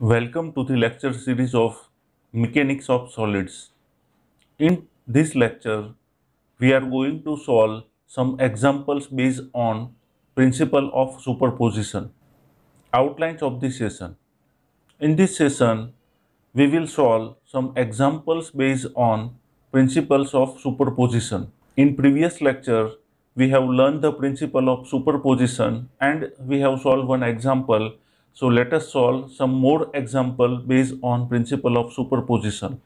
Welcome to the lecture series of Mechanics of Solids. In this lecture, we are going to solve some examples based on principle of superposition. Outlines of this session. In this session, we will solve some examples based on principles of superposition. In previous lecture, we have learned the principle of superposition and we have solved one example so let us solve some more example based on principle of superposition.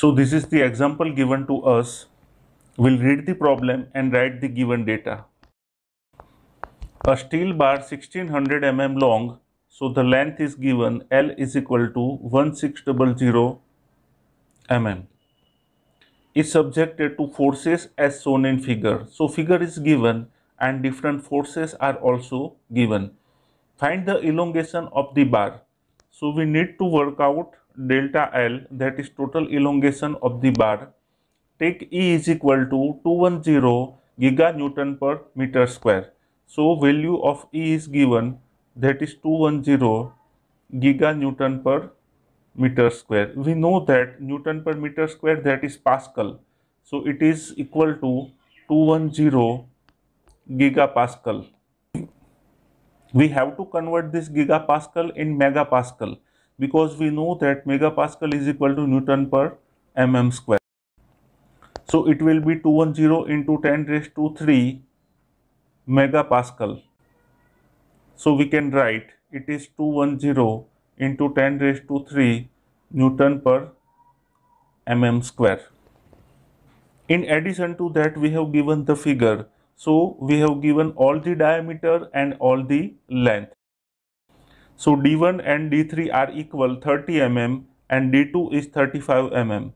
So this is the example given to us. We'll read the problem and write the given data. A steel bar 1600 mm long, so the length is given L is equal to 1600 mm It's subjected to forces as shown in figure. So figure is given and different forces are also given. Find the elongation of the bar. So we need to work out delta L that is total elongation of the bar. Take E is equal to 210 giganewton per meter square. So value of E is given that is 210 giganewton per meter square. We know that Newton per meter square that is Pascal. So it is equal to 210 gigapascal. We have to convert this gigapascal in megapascal because we know that megapascal is equal to Newton per mm square. So it will be 210 into 10 raised to 3 megapascal. So we can write it is 210 into 10 raised to 3 Newton per mm square. In addition to that, we have given the figure so we have given all the diameter and all the length. So D1 and D3 are equal 30 mm and D2 is 35 mm.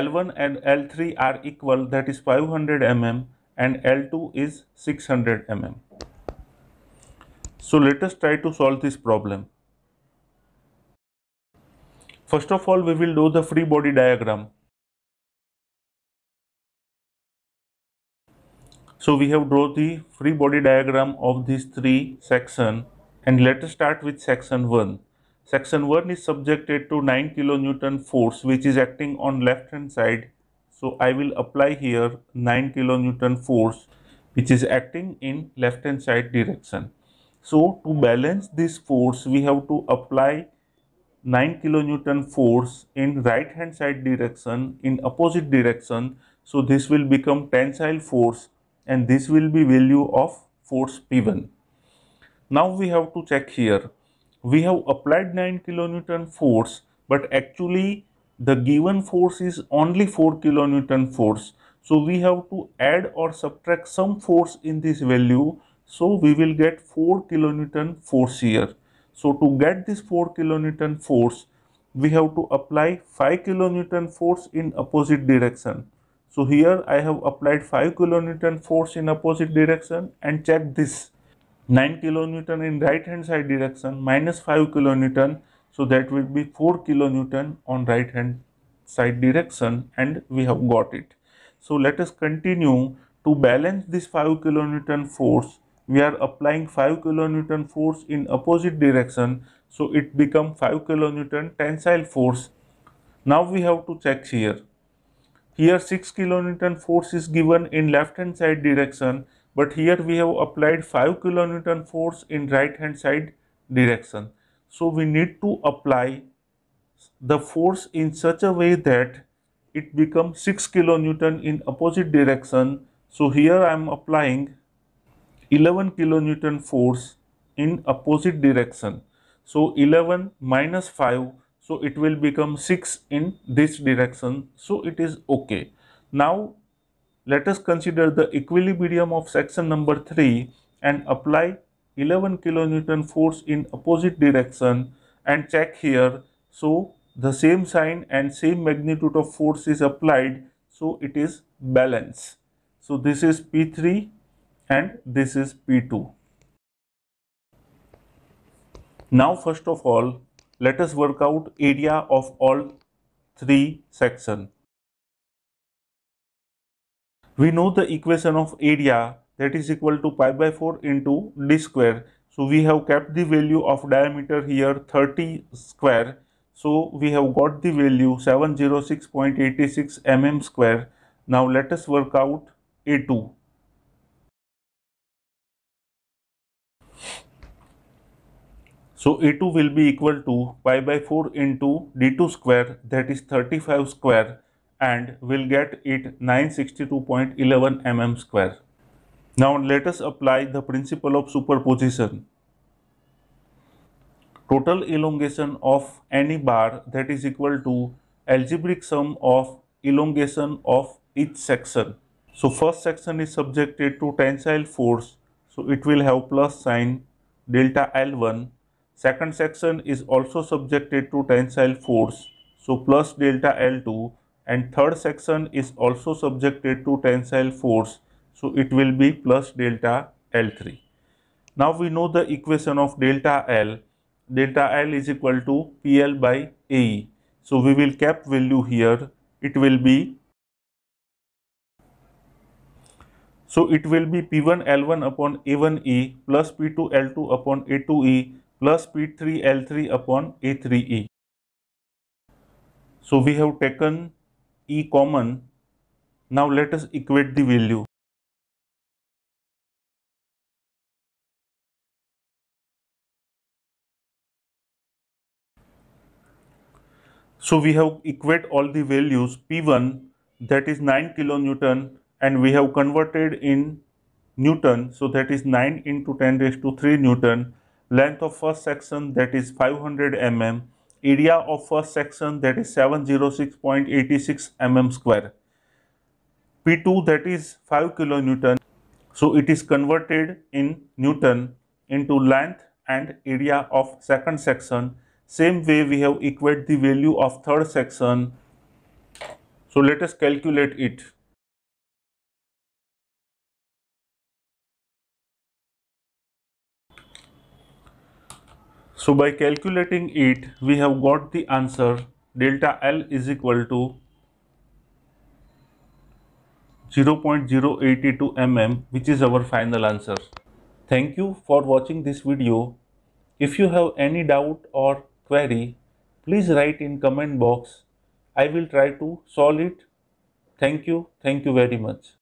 L1 and L3 are equal that is 500 mm and L2 is 600 mm. So let us try to solve this problem. First of all we will do the free body diagram. So we have drawn the free body diagram of these three section and let us start with section 1. Section 1 is subjected to 9 kilonewton force which is acting on left hand side. So I will apply here 9 kilonewton force which is acting in left hand side direction. So to balance this force we have to apply 9 kilonewton force in right hand side direction in opposite direction. So this will become tensile force and this will be value of force P1. Now we have to check here. We have applied 9 kilonewton force but actually the given force is only 4 kilonewton force. So we have to add or subtract some force in this value. So we will get 4 kilonewton force here. So to get this 4 kilonewton force, we have to apply 5 kilonewton force in opposite direction. So here I have applied 5 kilonewton force in opposite direction and check this 9 kilonewton in right hand side direction minus 5 kilonewton so that will be 4 kilonewton on right hand side direction and we have got it. So let us continue to balance this 5 kilonewton force we are applying 5 kilonewton force in opposite direction so it become 5 kilonewton tensile force now we have to check here here 6 kilonewton force is given in left hand side direction but here we have applied 5 kilonewton force in right hand side direction. So we need to apply the force in such a way that it becomes 6 kilonewton in opposite direction. So here I am applying 11 kilonewton force in opposite direction. So 11 minus 5 so it will become 6 in this direction so it is okay now let us consider the equilibrium of section number 3 and apply 11 kilonewton force in opposite direction and check here so the same sign and same magnitude of force is applied so it is balance so this is p3 and this is p2 now first of all let us work out area of all three section. We know the equation of area that is equal to pi by 4 into d square. So we have kept the value of diameter here 30 square. So we have got the value 706.86 mm square. Now let us work out A2. So A2 will be equal to pi by 4 into D2 square that is 35 square and we'll get it 962.11 mm square. Now let us apply the principle of superposition. Total elongation of any bar that is equal to algebraic sum of elongation of each section. So first section is subjected to tensile force. So it will have plus sign delta L1 Second section is also subjected to tensile force, so plus delta L2 and third section is also subjected to tensile force, so it will be plus delta L3. Now we know the equation of delta L. Delta L is equal to PL by AE. So we will cap value here. It will be so it will be P1 L1 upon A1E plus P2 L2 upon A2E plus P3L3 upon A3E. So we have taken E common. Now let us equate the value. So we have equate all the values P1 that is 9 kilonewton and we have converted in Newton so that is 9 into 10 raised to 3 Newton length of first section that is 500 mm, area of first section that is 706.86 mm square. P2 that is 5 kilonewton. So it is converted in Newton into length and area of second section. Same way we have equated the value of third section. So let us calculate it. So by calculating it, we have got the answer delta L is equal to 0.082 mm which is our final answer. Thank you for watching this video. If you have any doubt or query, please write in comment box. I will try to solve it. Thank you. Thank you very much.